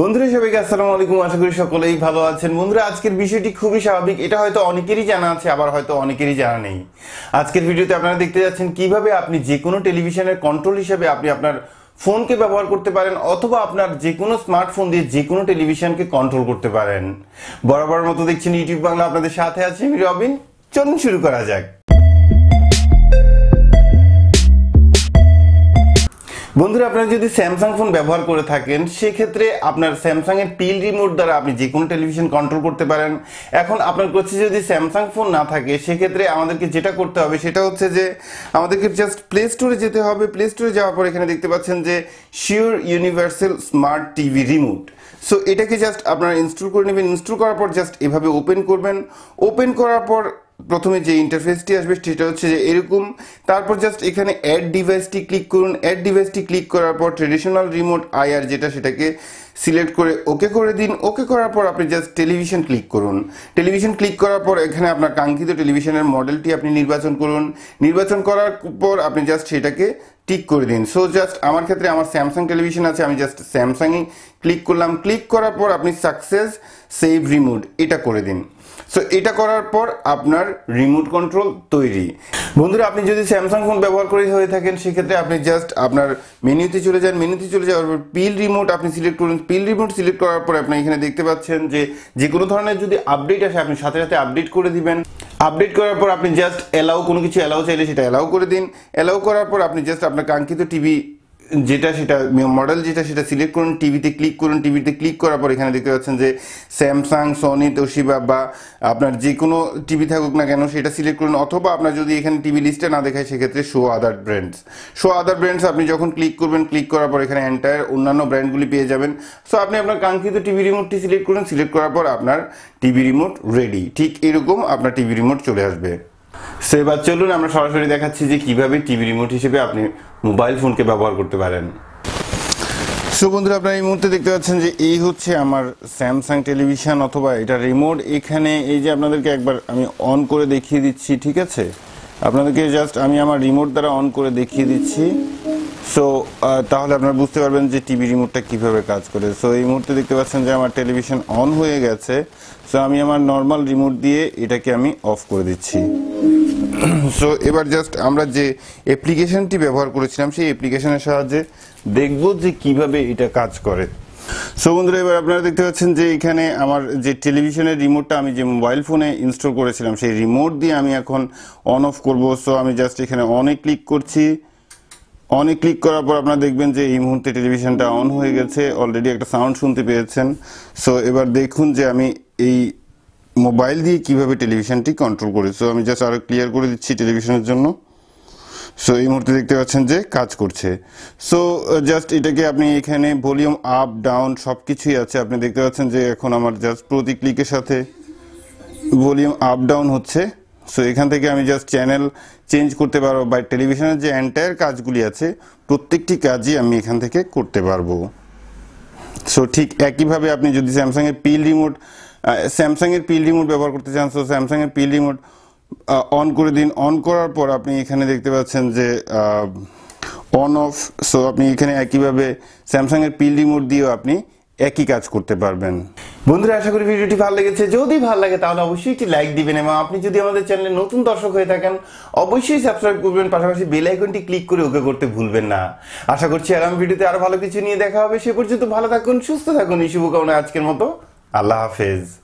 বন্ধুরা সবাইকে আসসালামু আলাইকুম আশা করি সকলেই ভালো আছেন বন্ধুরা আজকের বিষয়টি খুবই স্বাভাবিক এটা হয়তো অনেকেরই জানা আছে আবার হয়তো অনেকেরই জানা নেই আজকের ভিডিওতে আপনারা দেখতে যাচ্ছেন কিভাবে আপনি যে কোনো টেলিভিশনের কন্ট্রোল হিসেবে আপনি আপনার ফোনকে ব্যবহার করতে পারেন অথবা আপনার যে কোনো স্মার্টফোন দিয়ে যে কোনো টেলিভিশনকে কন্ট্রোল করতে পারেন বরাবর মতো দেখছেন ইউটিউব বাংলা আপনাদের সাথে আছে আমি রবিন চলুন শুরু করা যাক বন্ধুরা আপনারা যদি স্যামসাং ফোন ব্যবহার করে থাকেন সেক্ষেত্রে আপনার স্যামসাংয়ের পিল রিমোট দ্বারা আপনি যে কোনো টেলিভিশন কন্ট্রোল করতে পারেন এখন আপনার কাছে যদি স্যামসাং ফোন না থাকে সেক্ষেত্রে আমাদেরকে যেটা করতে হবে সেটা হচ্ছে যে আমাদেরকে জাস্ট প্লে স্টোরে যেতে হবে প্লে স্টোরে যাওয়ার পর এখানে দেখতে পাচ্ছেন যে sure universal smart TV remote so এটাকে জাস্ট আপনারা ইনস্টল করে নেবেন ইনস্টল করার পর জাস্ট এভাবে ওপেন করবেন ওপেন করার পর প্রথমে যে ইন্টারফেসটি আসবে সেটা হচ্ছে যে এরকম তারপর জাস্ট এখানে অ্যাড ডিভাইসটি ক্লিক করুন অ্যাড ডিভাইসটি ক্লিক করার পর ট্রেডিশনাল রিমোট আইআর যেটা সেটাকে সিলেক্ট করে ওকে করে দিন ওকে করার পর আপনি জাস্ট টেলিভিশন ক্লিক করুন টেলিভিশন ক্লিক করার পর এখানে আপনার কাঙ্ক্ষিত টেলিভিশনের মডেলটি আপনি নির্বাচন করুন নির্বাচন করার পর আপনি জাস্ট সেটাকে টিক করে দিন সো জাস্ট আমার ক্ষেত্রে আমার স্যামসাং টেলিভিশন আছে আমি জাস্ট স্যামসাংই ক্লিক করলাম ক্লিক করার পর আপনি সাকসেস সেভ রিমোট এটা করে দিন সো এটা করার পর আপনার রিমোট কন্ট্রোল তৈরি বন্ধুরা আপনি যদি স্যামসাং ফোন ব্যবহার করে হয়ে থাকেন সেক্ষেত্রে আপনি জাস্ট আপনার মেনুতে চলে যান মেনুতে চলে যাওয়ার পর পিল রিমোট আপনি সিলেক্ট করুন পিল রিমোট সিলেক্ট করার পর আপনি এখানে দেখতে পাচ্ছেন যে যে কোনো ধরনের যদি আপডেট আসে আপনি সাথে সাথে আপডেট করে দিবেন আপডেট করার পর আপনি জাস্ট অ্যালাউ কোনো কিছু অ্যালাউ চাইলে সেটা অ্যালাউ করে দিন অ্যালাউ করার পর আপনি জাস্ট আপনার কাঙ্ক্ষিত টিভি যেটা সেটা মডেল যেটা সেটা সিলেক্ট করুন টিভিতে ক্লিক করুন টিভিতে ক্লিক করার পর এখানে দেখতে পাচ্ছেন যে স্যামসাং সনি তোশিবা বা আপনার যে কোনো টিভি থাকুক না কেন সেটা সিলেক্ট করুন অথবা আপনার যদি এখানে টিভি লিস্টে না দেখায় সেক্ষেত্রে show other brands show other brands আপনি যখন ক্লিক করবেন ক্লিক করার পর এখানে এন্টায়ার অন্যান্য ব্র্যান্ডগুলি পেয়ে যাবেন সো আপনি আপনার কাঙ্ক্ষিত টিভি রিমোটটি সিলেক্ট করুন সিলেক্ট করার পর আপনার টিভি রিমোট রেডি ঠিক এরকম আপনার টিভি রিমোট চলে আসবে সো এবার চলুন আমরা সরাসরি দেখাচ্ছি যে কিভাবে টিভি রিমোট হিসেবে আপনি মোবাইল ফোনকে ব্যবহার করতে পারেন সো বন্ধুরা আপনারা এই মুহূর্তে দেখতে পাচ্ছেন যে এই হচ্ছে আমার স্যামসাং টেলিভিশন অথবা এটা রিমোট এখানে এই যে আপনাদেরকে একবার আমি অন করে দেখিয়ে দিচ্ছি ঠিক আছে আপনাদেরকে জাস্ট আমি আমার রিমোট দ্বারা অন করে দেখিয়ে দিচ্ছি সো তাহলে আপনারা বুঝতে পারবেন যে টিভি রিমোটটা কিভাবে কাজ করে সো এই মুহূর্তে দেখতে পাচ্ছেন যে আমার টেলিভিশন অন হয়ে গেছে সো আমি আমার নর্মাল রিমোট দিয়ে এটাকে আমি অফ করে দিচ্ছি সো এবার জাস্ট আমরা যে অ্যাপ্লিকেশনটি ব্যবহার করেছিলাম সেই অ্যাপ্লিকেশনের সাহায্যে দেখব যে কিভাবে এটা কাজ করে সো বন্ধুরা এবার আপনারা দেখতে পাচ্ছেন যে এখানে আমার যে টেলিভিশনের রিমোটটা আমি যে মোবাইল ফোনে ইনস্টল করেছিলাম সেই রিমোট দিয়ে আমি এখন অন অফ করবো সো আমি জাস্ট এখানে অনে ক্লিক করছি অনে ক্লিক করার পর আপনারা দেখবেন যে এই মুহূর্তে টেলিভিশনটা অন হয়ে গেছে অলরেডি একটা সাউন্ড শুনতে পেয়েছেন সো এবার দেখুন যে আমি এই মোবাইল দিয়ে কিভাবে টেলিভিশনটি কন্ট্রোল করি সো আমি জাস্ট আরও ক্লিয়ার করে দিচ্ছি টেলিভিশনের জন্য সো এই মুহূর্তে দেখতে পাচ্ছেন যে কাজ করছে সো জাস্ট এটাকে আপনি এখানে ভলিউম আপ ডাউন সব কিছুই আছে আপনি দেখতে পাচ্ছেন যে এখন আমার জাস্ট প্রতি ক্লিকের সাথে ভলিউম আপ ডাউন হচ্ছে সো এখান থেকে আমি জাস্ট চ্যানেল চেঞ্জ করতে পারবো বা টেলিভিশনের যে এন্টায়ার কাজগুলি আছে প্রত্যেকটি কাজই আমি এখান থেকে করতে পারবো সো ঠিক একইভাবে আপনি যদি স্যামসাংয়ের পিল রিমোট স্যামসাংয়ের পিল রিমোট ব্যবহার করতে চান সো স্যামসাংয়ের পিল রিমোট অন করে দিন অন করার পর আপনি এখানে দেখতে পাচ্ছেন যে অন অফ সো আপনি এখানে একইভাবে স্যামসাংয়ের পিল রিমোট দিয়েও আপনি একই কাজ করতে পারবেন বন্ধুরা আশা করি ভিডিওটি ভালো লেগেছে যদি ভালো লাগে তাহলে অবশ্যই একটি লাইক দিবেন এবং আপনি যদি আমাদের চ্যানেলে নতুন দর্শক হয়ে থাকেন অবশ্যই সাবস্ক্রাইব করবেন পাশাপাশি বেল আইকনটি ক্লিক করে ওকে করতে ভুলবেন না আশা করছি আগামী ভিডিওতে আরো ভালো কিছু নিয়ে দেখা হবে সে পর্যন্ত ভালো থাকুন সুস্থ থাকুন এই শুভকামনা আজকের মতো আল্লাহ হাফেজ